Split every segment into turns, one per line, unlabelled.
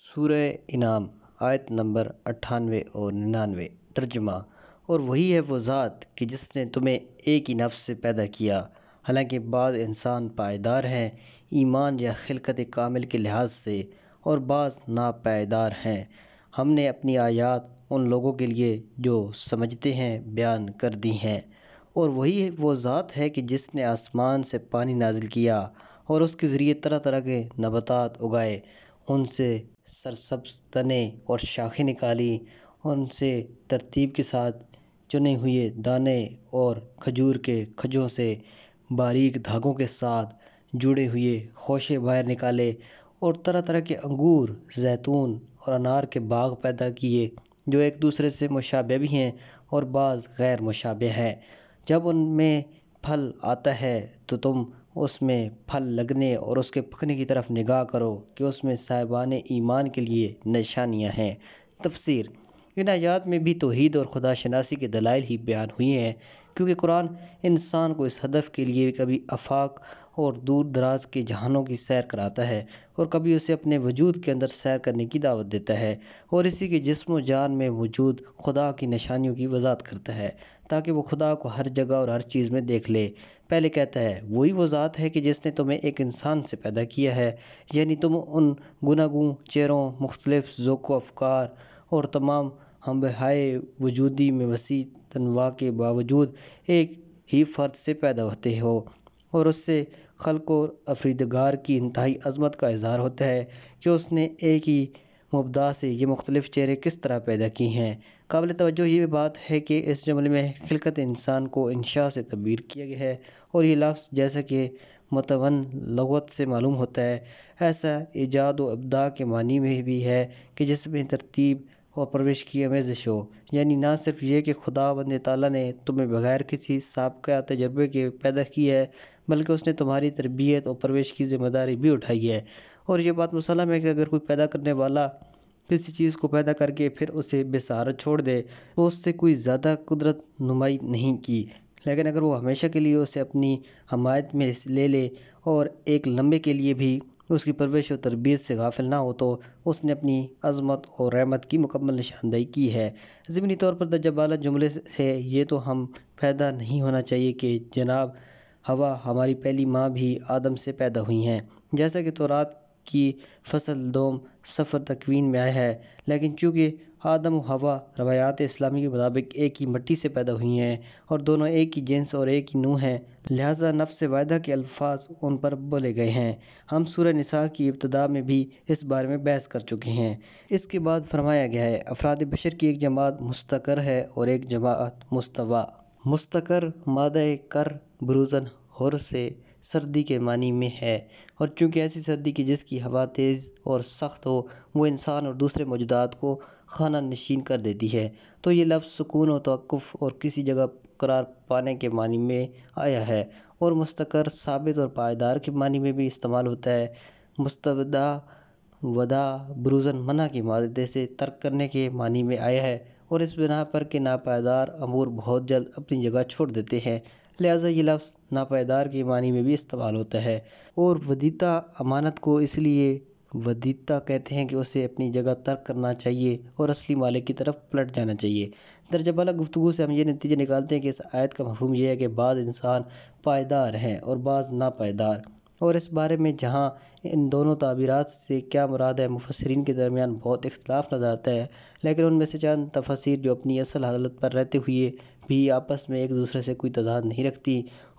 सूरह इनाम आयत नंबर अट्ठानवे और निन्यानवे तर्जमा और वही है वो ज़ात कि जिसने तुम्हें एक ही नफ्स से पैदा किया हालांकि बाद इंसान पायदार हैं ईमान या खिलकत कामिल के लिहाज से और बाज़ नापायदार हैं हमने अपनी आयात उन लोगों के लिए जो समझते हैं बयान कर दी हैं और वही वो ज़ात है कि जिसने आसमान से पानी नाजिल किया और उसके ज़रिए तरह तरह के नबतात उगाए उनसे सरसब्ज़ तने और शाखें निकाली उनसे तरतीब के साथ चुने हुए दाने और खजूर के खजों से बारीक धागों के साथ जुड़े हुए खोशे बाहर निकाले और तरह तरह के अंगूर जैतून और अनार के बाग पैदा किए जो एक दूसरे से मुशाबे भी हैं और बाज़ गैर मुशाबे हैं जब उनमें फल आता है तो तुम उसमें फल लगने और उसके पकने की तरफ निगाह करो कि उसमें साहिबान ईमान के लिए निशानियाँ हैं तफसीर इन आयात में भी तोहद और खुदा शनासी के दलाइल ही बयान हुई हैं क्योंकि कुरान इंसान को इस हदफ के लिए कभी अफाक और दूर दराज के जहानों की सैर कराता है और कभी उसे अपने वजूद के अंदर सैर करने की दावत देता है और इसी के जिसम जान में वजूद खुदा की निशानियों की वजात करता है ताकि वो खुदा को हर जगह और हर चीज़ में देख ले पहले कहता है वही वो ज़ात है कि जिसने तुम्हें एक इंसान से पैदा किया है यानी तुम उन गुनागों चेहरों मुख्तलिफ ज़ोक़ो अफकार और तमाम हम बहाय वजूदी में वसी तनवा के बावजूद एक ही फ़र्द से पैदा होते हो और उससे खल को अफरीदगार की इंतहाई अजमत का इजहार होता है कि उसने एक ही मुबदा से ये मुख्तलिफ चेहरे किस तरह पैदा की हैं काबिल तवज्जो ये बात है कि इस जुमले में खिलकत इंसान को इंशा से तब्दील किया गया है और ये लफ्ज़ जैसा कि मतवन लगत से मालूम होता है ऐसा ईजाद व अबदा के मानी में भी है कि जिसमें तरतीब और परवरिश की अमेजिश हो यानी ना सिर्फ ये कि खुदा बंद ताली ने तुम्हें बगैर किसी सबका तजर्बे के पैदा की है बल्कि उसने तुम्हारी तरबियत और परवेश की ज़िम्मेदारी भी उठाई है और ये बात मुसलम है कि अगर कोई पैदा करने वाला किसी चीज़ को पैदा करके फिर उसे बेसार छोड़ दे तो उससे कोई ज़्यादा कुदरत नुमाई नहीं की लेकिन अगर वो हमेशा के लिए उसे अपनी हमायत में ले ले और एक लम्बे के लिए भी उसकी परवरिश और तरबियत से गाफिल ना हो तो उसने अपनी अजमत और रहमत की मुकम्मल निशानदेही की है ज़मीनी तौर पर तजबाला जुमले से ये तो हम पैदा नहीं होना चाहिए कि जनाब हवा हमारी पहली माँ भी आदम से पैदा हुई हैं जैसा कि तो रात की फसल दोम सफ़र तकवीन में आया है लेकिन चूँकि आदम हवा रवायात इस्लामी के मुताबिक एक ही मट्टी से पैदा हुई हैं और दोनों एक ही जेंस और एक ही नूह हैं लिहाजा नफ्स वायदा के अल्फाज उन पर बोले गए हैं हम सूर्य निसा की इब्तदा में भी इस बारे में बहस कर चुके हैं इसके बाद फरमाया गया है अफराद बशर की एक जमात मुस्तकर है और एक जमात मुस्तवा मुस्तकर मादा कर ब्रूजन होर से सर्दी के मानी में है और चूँकि ऐसी सर्दी की जिसकी हवा तेज़ और सख्त हो वो इंसान और दूसरे मौजूदात को खाना नशीन कर देती है तो ये लफ्ज़ सुकून और तवक़ुफ़ और किसी जगह करार पाने के मानी में आया है और मुस्तकर साबित और पायदार के मानी में भी इस्तेमाल होता है मुस्तवदा वदा ब्रूजन मना की मादे से तर्क करने के मानी में आया है और इस बिना पर कि नापायदार अमूर बहुत जल्द अपनी जगह छोड़ देते हैं लिहाजा ये लफ्ज़ नापायदार के मानी में भी इस्तेमाल होता है और वदीता अमानत को इसलिए वदीता कहते हैं कि उसे अपनी जगह तर्क करना चाहिए और असली मालिक की तरफ पलट जाना चाहिए दर्जबाला गुफ्तु से हम ये नतीजे निकालते हैं कि इस आयत का मफहम यह है कि बाद इंसान पायदार हैं और बाज़ नापायदार और इस बारे में जहाँ इन दोनों तबीरत से क्या मुराद है मुफसरीन के दरमियान बहुत इख्तलाफ नज़र आता है लेकिन उनमें से चंद तफसर जो अपनी असल हालत पर रहते हुए भी आपस में एक दूसरे से कोई तजाद नहीं रखती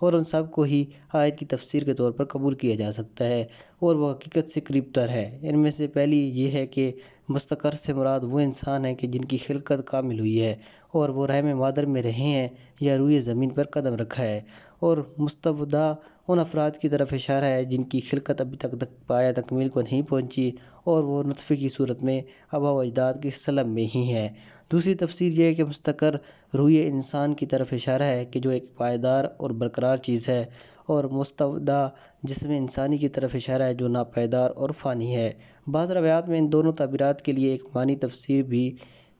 और उन सब को ही आयत की तफसीर के तौर पर कबूल किया जा सकता है और वह हकीकत से करीब तर है इनमें से पहली ये है कि मुस्तकर से मुराद वो इंसान है कि जिनकी खिलकत कामिल हुई है और वो रहम मादर में रहे हैं या रुए ज़मीन पर कदम रखा है और मुस्तवदा उन अफराद की तरफ इशारा है जिनकी खिलकत अभी तक तक पाया तकमील को नहीं पहुंची और वो नतफ़े की सूरत में अबाव अजदाद के सलम में ही है दूसरी तफसीर यह है कि मुस्तकर रूय इंसान की तरफ इशारा है कि जो एक पायदार और बरकरार चीज़ है और मुस्तवदा जिसमें इंसानी की तरफ इशारा है जो नापायदार और फ़ानी है बाज़ रवायात में इन दोनों तबीरत के लिए एक मानी तफसीर भी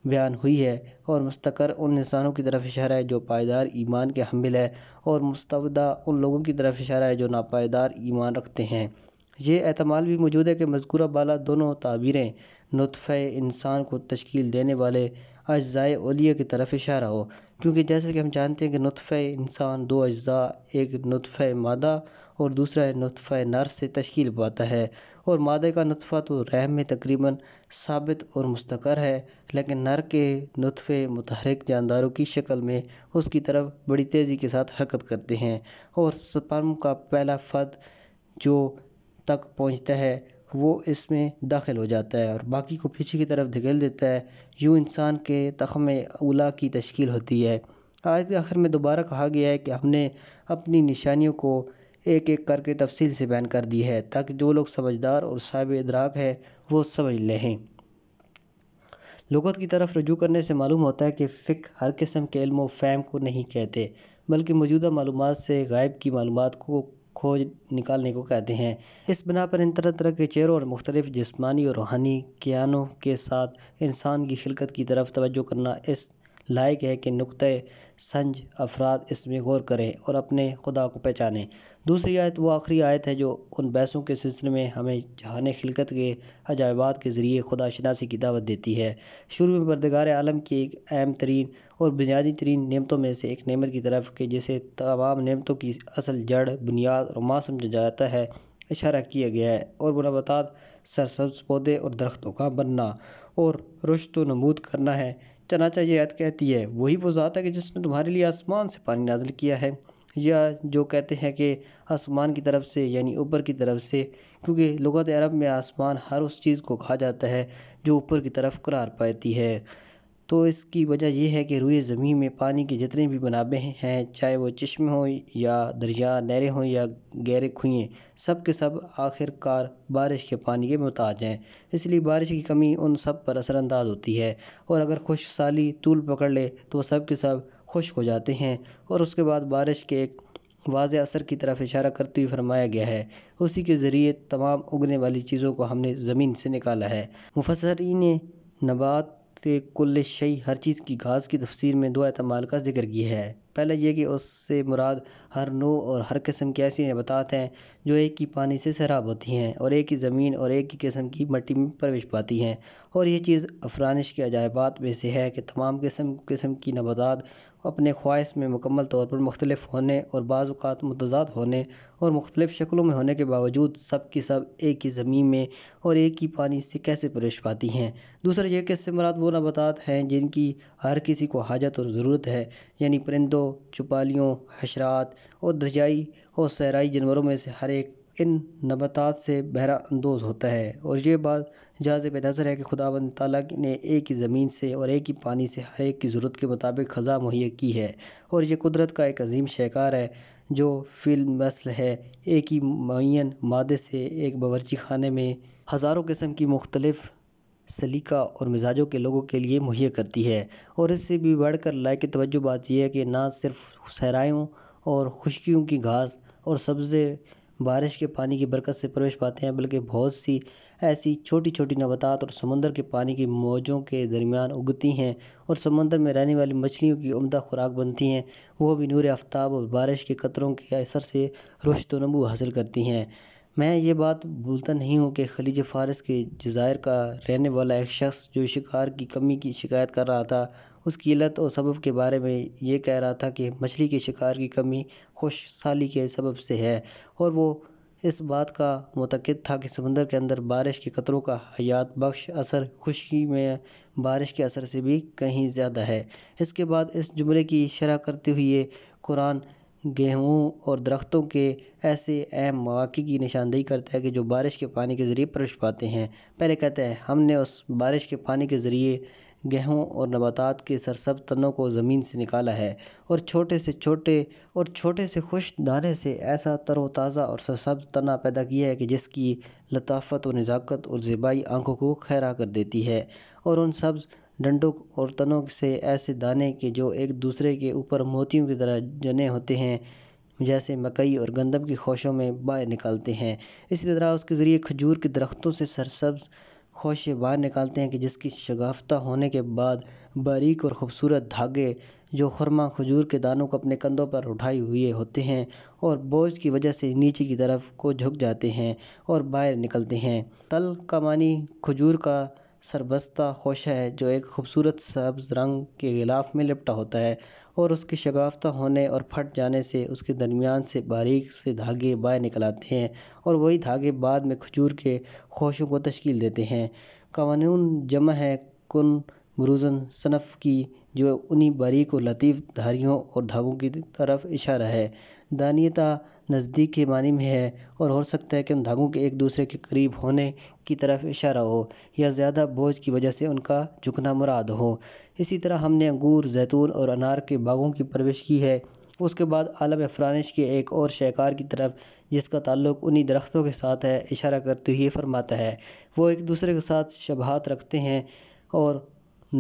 बयान हुई है और मुस्तकर उन इंसानों की तरफ इशारा है जो पायदार ईमान के हमिल है और मुस्तवदा उन लोगों की तरफ इशारा है जो नापायदार ईमान रखते हैं ये अहतमाल भी मौजूद है कि मजकूरा बाला दोनों ताबीरें नतफ़ इंसान को तश्कील देने वाले अज्जाए ओलिया की तरफ इशारा हो क्योंकि जैसे कि हम जानते हैं कि नुतफ़ इंसान दो अज्जा एक नुतफ़ मादा और दूसरा नुतफ़ नर से तश्कील पाता है और मादे का नुतफ़ा तो रहम में तकरीबन साबित और मुस्तकर है लेकिन नर के नुतफ़े मतहरक जानदारों की शक्ल में उसकी तरफ बड़ी तेज़ी के साथ हरकत करते हैं और स्पर्म का पहला फर्द जो तक पहुँचता है वो इसमें दाखिल हो जाता है और बाकी को पीछे की तरफ धकेल देता है यूँ इंसान के तख़म उला की तश्कील होती है आज के आखिर में दोबारा कहा गया है कि हमने अपनी निशानियों को एक एक करके तफसील से बयान कर दी है ताकि जो लोग समझदार और साब इदराक है वो समझ लें लगत की तरफ रजू करने से मालूम होता है कि फ़िक हर किस्म के इल्म फ़ैम को नहीं कहते बल्कि मौजूदा मालूम से गायब की मालूम को खोज निकालने को कहते हैं इस बिना पर इन तरह तरह के चेहरों और मुख्तलिफ जिसमानी और रूहानी कियानों के साथ इंसान की खिलकत की तरफ तवज्जो करना इस लायक है कि नुक़ संज अफराद इसमें गौर करें और अपने खुदा को पहचानें दूसरी आयत वो आखिरी आयत है जो उन बहसों के सिलसिले में हमें जहान खिलकत के अजायबात के ज़रिए खुदा शनासी की दावत देती है शुरू में बरदगार आलम की एक अहम तरीन और बुनियादी तरीन नियमतों में से एक नेमत की तरफ के जैसे तमाम नियमतों की असल जड़ बुनियाद और रुमा समझा जाता है इशारा किया गया है और बुरा मुनबतात सरसब्ज पौधे और दरख्तों का बनना और रुश्त नमूद करना है चनाचा यह आयत कहती है वही वो ज़ात है कि जिसने तुम्हारे लिए आसमान से पानी नाजिल किया है या जो कहते हैं कि आसमान की तरफ से यानी ऊपर की तरफ से क्योंकि लगत अरब में आसमान हर उस चीज़ को कहा जाता है जो ऊपर की तरफ करार पाती है तो इसकी वजह यह है कि रुए ज़मीन में पानी के जितने भी मुनाबे हैं चाहे वो चश्मे हों या दरिया नहरें हों या गहरे खुएँ सब के सब आखिरकार बारिश के पानी के मोहताज हैं इसलिए बारिश की कमी उन सब पर असरानंदाज होती है और अगर खुश साली तूल पकड़ ले तो वह सब के सब खुश्क हो जाते हैं और उसके बाद बारिश के एक वाज असर की तरफ इशारा करते हुए फरमाया गया है उसी के ज़रिए तमाम उगने वाली चीज़ों को हमने ज़मीन से निकाला है मुफसरीन नबात से कुल शई हर चीज़ की घास की तफसीर में दो अहतमाल का जिक्र किया है पहले ये कि उससे मुराद हर नो और हर किस्म की ऐसी नबात हैं जो एक ही पानी से शराब होती हैं और एक ही ज़मीन और एक ही किस्म की मट्टी में प्रवेश पाती हैं और ये चीज़ अफरानिश के अजायबात में से है कि तमाम किस्म किस्म की नबात अपने ख्वाहिश में मुकम्मल तौर पर मुख्तलिफ होने और बाज़ात मतजाद होने और मुख्तलिफ शक्लों में होने के बावजूद सब की सब एक ही ज़मीन में और एक ही पानी से कैसे प्रवेश पाती हैं दूसरा यह कैसे मुराद मराद वो नबातात हैं जिनकी हर किसी को हाजत और ज़रूरत है यानी परिंदों चुपालियों हशरात और दरियाई और सहराई जानवरों में से हर एक इन नबातात से बहरा अंदोज होता है और ये बात पे नज़र है कि खुदावंद ताली ने एक ही ज़मीन से और एक ही पानी से हर एक की ज़रूरत के मुताबिक ख़ज़ा मुहैया की है और ये कुदरत का एक अजीम शहकार है जो फिल्म मसल है एक ही मुन मादे से एक बावरची खाने में हज़ारों किस्म की मुख्तलफ़ सलीका और मिजाजों के लोगों के लिए मुहैया करती है और इससे भी बढ़कर लायक तवज्जो बात यह है कि ना सिर्फ सहरायों और खुशकियों की घास और सब्ज़े बारिश के पानी की बरकत से प्रवेश पाते हैं बल्कि बहुत सी ऐसी छोटी छोटी नबतात और समंदर के पानी की मौजों के दरमियान उगती हैं और समंदर में रहने वाली मछलियों की उम्दा खुराक बनती हैं वह भी नूर आफ्ताब और बारिश के कतरों के असर से नमू हासिल करती हैं मैं ये बात भूलता नहीं हूँ कि ख़लीज फ़ारस के जज़ायर का रहने वाला एक शख्स जो शिकार की कमी की शिकायत कर रहा था उसकी लत और सबब के बारे में ये कह रहा था कि मछली के शिकार की कमी खुश साली के सबब से है और वो इस बात का मतकद था कि समंदर के अंदर बारिश के कतरों का हयात बख्श असर खुशी में बारिश के असर से भी कहीं ज़्यादा है इसके बाद इस जुमले की शरह करते हुए कुरान गेहूँ और दरख्तों के ऐसे अहम मौक़े की निशानदेही करता है कि जो बारिश के पानी के ज़रिए प्रवेश पाते हैं पहले कहते हैं हमने उस बारिश के पानी के ज़रिए गेहूँ और नबातात के सरसब तनों को ज़मीन से निकाला है और छोटे से छोटे और छोटे से खुश दाने से ऐसा तरोताज़ा और सरसब तना पैदा किया है कि जिसकी लताफ़त और नज़ाकत और ज़िबाई आँखों को खैरा कर देती है और उन सब्ज़ डंडों और तनों से ऐसे दाने के जो एक दूसरे के ऊपर मोतियों की तरह जने होते हैं जैसे मकई और गंदम की खोशों में बाहर निकालते हैं इसी तरह उसके ज़रिए खजूर के दरख्तों से सरसब्ज खोशे बाहर निकालते हैं कि जिसकी शगाफ्ता होने के बाद बारीक और ख़ूबसूरत धागे जो खुरमा खजूर के दानों को अपने कंधों पर उठाए हुए होते हैं और बोझ की वजह से नीचे की तरफ को झुक जाते हैं और बाहर निकलते हैं तल का मानी खजूर का सरबस्ता खुश है जो एक खूबसूरत सब्ज़ रंग के ग़िलाफ़ में लिपटा होता है और उसके शगाफ्ता होने और फट जाने से उसके दरमियान से बारीक से धागे बाहर निकल आते हैं और वही धागे बाद में खजूर के खोशों को तश्कील देते हैं कवानून जमा है कन मरूजन सनफ़ की जो उन्हीं बारीक और लतीफ़ धारियों और धागों की तरफ इशारा है दानियता नज़दीक के मानी में है और हो सकता है कि उन धागों के एक दूसरे के करीब होने की तरफ इशारा हो या ज़्यादा बोझ की वजह से उनका झुकना मुराद हो इसी तरह हमने अंगूर जैतून और अनार के बागों की परवरिश की है उसके बाद आलम फ्रानिश के एक और शहकार की तरफ जिसका ताल्लुक उन्हीं दरख्तों के साथ है इशारा करते हुए फरमाता है वो एक दूसरे के साथ शबहत रखते हैं और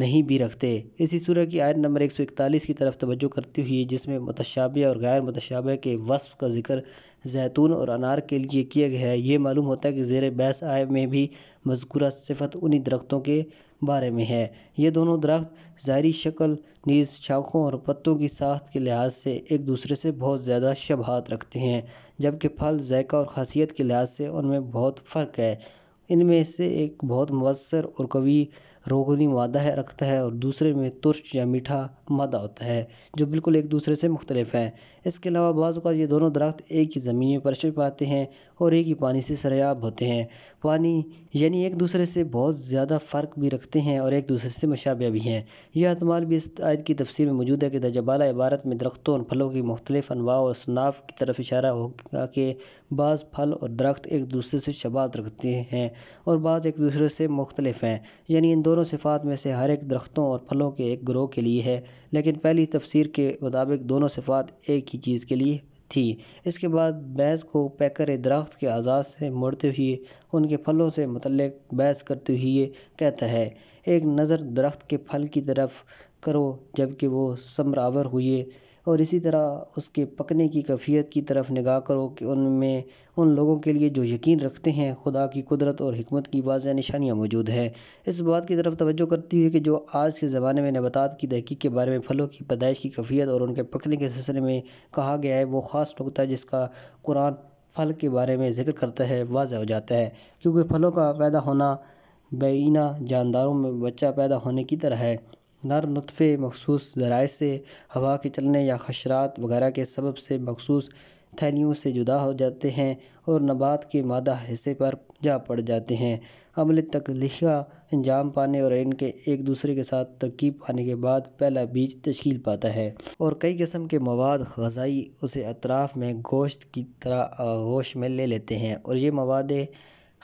नहीं भी रखते इसी सूरह की आयत नंबर 141 की तरफ तवज्जो करते हुए जिसमें मतशाबे और गैर मतशाबे के वस्फ का जिक्र जैतून और अनार के लिए किया गया है ये मालूम होता है कि जेर बहस आय में भी मजकूरा सिफत उन्हीं दरख्तों के बारे में है ये दोनों दरख्त ज़ाहरी शक्ल नीज़ शाखों और पत्तों की साख्त के लिहाज से एक दूसरे से बहुत ज़्यादा शबहात रखते हैं जबकि फल जायका और खासियत के लिहाज से उनमें बहुत फ़र्क है इनमें से एक बहुत मवसर और कवी रोगनी मादा है रखता है और दूसरे में तुर्श या मीठा मादा होता है जो बिल्कुल एक दूसरे से मुख्तलिफ हैं इसके अलावा बाज़ ये दोनों दरख्त एक ही ज़मीन में परचे पाते हैं और एक ही पानी से सरयाब होते हैं पानी यानी एक दूसरे से बहुत ज़्यादा फ़र्क भी रखते हैं और एक दूसरे से मशाबिया भी हैं यह अतमाल भी इस आयत की तफसीर में मौजूद है कि दजबाला इबारत में दरख्तों और फलों की मुख्तलिफ अनवा और सनाफ की तरफ इशारा होगा कि बाज़ फल और दरख्त एक दूसरे से शबात रखते हैं और बाज़ एक दूसरे से मुख्तलिफ हैं यानी इन दो दोनों सिफ़ात में से हर एक दरख्तों और फलों के एक ग्रोह के लिए है लेकिन पहली तफसीर के मुताबिक दोनों सिफ़ात एक ही चीज़ के लिए थी इसके बाद भैंस को पैकर दरख्त के आज़ाद से मुड़ते हुए उनके फलों से मतलब बहस करते हुए कहता है एक नज़र दरख्त के फल की तरफ करो जबकि वो समरावर हुए और इसी तरह उसके पकने की कफियत की तरफ निगाह करो कि उनमें उन लोगों के लिए जो यकीन रखते हैं खुदा की कुदरत और हमत की वाज निशानियाँ मौजूद है इस बात की तरफ तोज्जो करती हुई कि जो आज के ज़माने में नबात की तहकीक के बारे में फलों की पैदाइश की कफ़ियत और उनके पकने के सिलसिले में कहा गया है वो ख़ास नुकता है जिसका कुरान फल के बारे में जिक्र करता है वाज हो जाता है क्योंकि फलों का पैदा होना बेना जानदारों में बच्चा पैदा होने की तरह है नर नुतफ़े मखसूस ज़राए से हवा के चलने या खशरात वगैरह के सबब से मखसूस थैलियों से जुदा हो जाते हैं और नबात के मादा हिस्से पर जा पड़ जाते हैं अमल तकलीफ़ अंजाम पाने और इनके एक दूसरे के साथ तरकीब पाने के बाद पहला बीज तश्कील पाता है और कई किस्म के मवाद गज़ाई उसे अतराफ़ में गोश्त की तरह गोश में ले लेते हैं और ये मवादे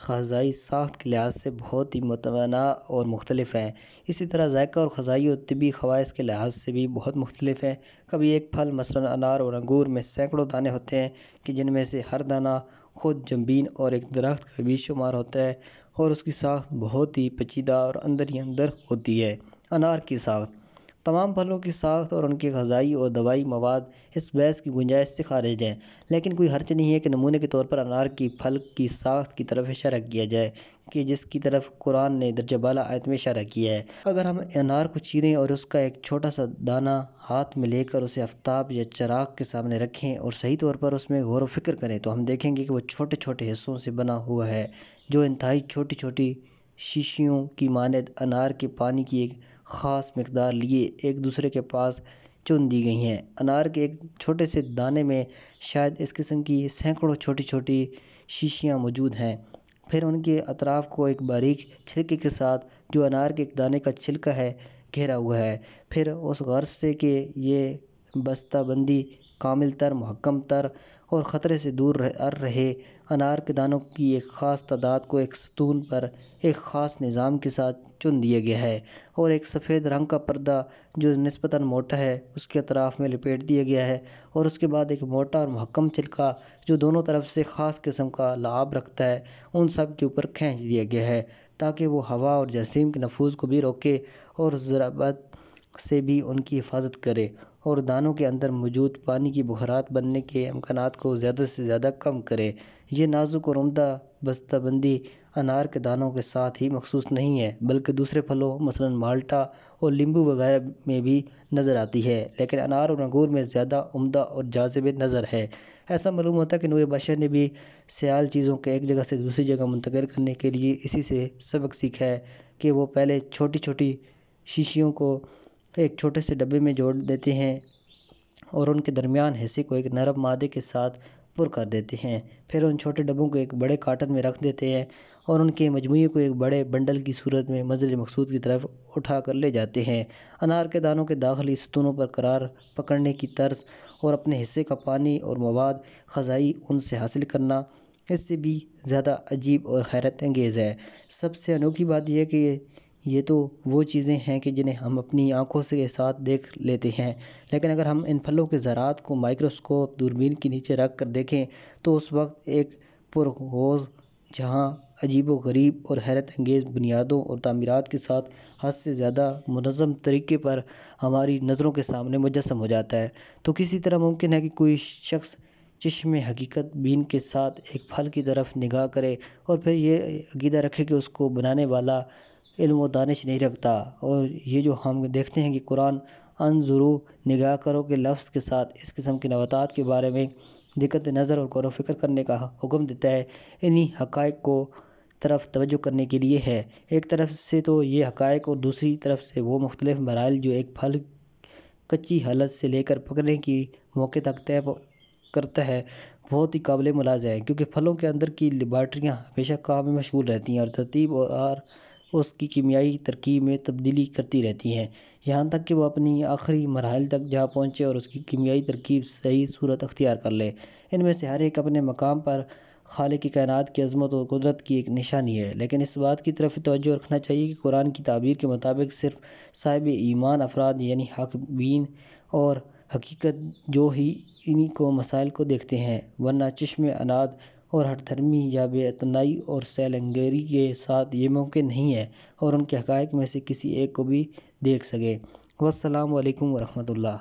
ख़ज़ाई साख्त के लिहाज से बहुत ही मुतनाज़ और मुख्तलिफ़ हैं इसी तरह जायका और ख़ज़ाई और तबी ख़वास के लिहाज से भी बहुत मुख्तलिफ़ हैं कभी एक फल मसला अनार और अंगूर में सैकड़ों दाने होते हैं कि जिनमें से हर दाना खुद जमबीन और एक दरख्त का भी शुमार होता है और उसकी साख बहुत ही पचीदा और अंदर ही अंदर होती है अनार की साख तमाम फलों की साख्त और उनकी गजाई और दवाई मवाद इस बहस की गुंजाइश से खारिज है लेकिन कोई हर्च नहीं है कि नमूने के तौर पर अनार की फल की साख्त की तरफ इशारा किया जाए कि जिसकी तरफ कुरान ने बाला आयत में इशारा किया है अगर हम अनार को चीरें और उसका एक छोटा सा दाना हाथ में लेकर उसे आफ्ताब या चराग के सामने रखें और सही तौर पर उसमें गौर वफ़िक्र करें तो हम देखेंगे कि वह छोटे छोटे हिस्सों से बना हुआ है जो इंतहाई छोटी छोटी शीशियों की मानद अनार के पानी की एक ख़ास मक़दार लिए एक दूसरे के पास चुन दी गई हैं अनार के एक छोटे से दाने में शायद इस किस्म की सैकड़ों छोटी छोटी शीशियाँ मौजूद हैं फिर उनके अतराफ़ को एक बारीक छिलके के साथ जो अनार के एक दाने का छिलका है घेरा हुआ है फिर उस गर्ज से कि ये बस्ताबंदी कामिल तर महकम तर और ख़तरे से दूर रह रहे अनार के दानों की एक ख़ास तादाद को एक सतून पर एक ख़ास निज़ाम के साथ चुन दिया गया है और एक सफ़ेद रंग का पर्दा जो नस्बता मोटा है उसके अतराफ़ में लपेट दिया गया है और उसके बाद एक मोटा और महकम छिलका जो दोनों तरफ से ख़ास किस्म का लाभ रखता है उन सब के ऊपर खींच दिया गया है ताकि वो हवा और जसीम के नफूज को भी रोके और ज़राबत से भी उनकी हिफाजत करे और दानों के अंदर मौजूद पानी की बुहरात बनने के अमकान को ज़्यादा से ज़्यादा कम करे यह नाजुक और उमदा बस्ताबंदी अनार के दानों के साथ ही मखसूस नहीं है बल्कि दूसरे फलों मसलन माल्टा और लींबू वगैरह में भी नज़र आती है लेकिन अनार और अंगूर में ज़्यादा उमदा और जाजब नज़र है ऐसा मालूम होता है कि नूर बादशाह ने भी सयाल चीज़ों को एक जगह से दूसरी जगह मुंतकिल करने के लिए इसी से सबक सीखा है कि वो पहले छोटी छोटी शीशियों को एक छोटे से डब्बे में जोड़ देते हैं और उनके दरमियान हिस्से को एक नरम मादे के साथ पुर कर देते हैं फिर उन छोटे डब्बों को एक बड़े काटन में रख देते हैं और उनके मजमू को एक बड़े बंडल की सूरत में मंजिल मकसूद की तरफ उठा कर ले जाते हैं अनार के दानों के दाखिली सतूनों पर करार पकड़ने की तर्ज और अपने हिस्से का पानी और मवाद ख़जाई उनसे हासिल करना इससे भी ज़्यादा अजीब और हैरत अंगेज़ है सबसे अनोखी बात यह कि ये तो वो चीज़ें हैं कि जिन्हें हम अपनी आँखों से साथ देख लेते हैं लेकिन अगर हम इन फलों के ज़रात को माइक्रोस्कोप दूरबीन के नीचे रख कर देखें तो उस वक्त एक पुरगोज़ जहाँ अजीब गरीब और हैरत अंगेज़ बुनियादों और तमीरत के साथ हद से ज़्यादा मनज़म तरीके पर हमारी नज़रों के सामने मुजसम हो जाता है तो किसी तरह मुमकिन है कि कोई शख्स चश्म हकीकत बीन के साथ एक फल की तरफ निगाह करे और फिर ये अकीदा रखे कि उसको बनाने वाला इल्म व दानिश नहीं रखता और ये जो हम देखते हैं कि कुरान ज़रू निगाह करो के लफ्ज़ के साथ इस किस्म के नवतात के बारे में दिक्कत नज़र और गौर फिक्र करने का हुक्म देता है इन्हीं हकाइक को तरफ तवज्जो करने के लिए है एक तरफ से तो ये हकाइक और दूसरी तरफ से वो मुख्तलिफ मराइल जो एक फल कच्ची हालत से लेकर पकड़ने की मौके तक तय करता है बहुत ही काबिल मुलाजा है क्योंकि फलों के अंदर की लेबार्ट्रियाँ हमेशा काम में मशगूल रहती हैं और तरतीब और उसकी कीमियाई तरकीब में तब्दीली करती रहती हैं यहाँ तक कि वह अपनी आखिरी मरहल तक जा पहुँचे और उसकी कीमियाई तरकीब सही सूरत अख्तियार कर ले इनमें से हर एक अपने मकाम पर खाल की कायनात की अजमत और कुदरत की एक निशानी है लेकिन इस बात की तरफ तोज्जो रखना चाहिए कि कुरान की ताबीर के मुताबिक सिर्फ साहिब ईमान अफराद यानी हकबीन और हकीकत जो ही इन्हीं को मसाइल को देखते हैं वरना चश्म अनाद और हटथर्मी या बेतनाई और सैलंगेरी के साथ ये मौके नहीं है और उनके हक़ में से किसी एक को भी देख सकें वसलाम वालेकुम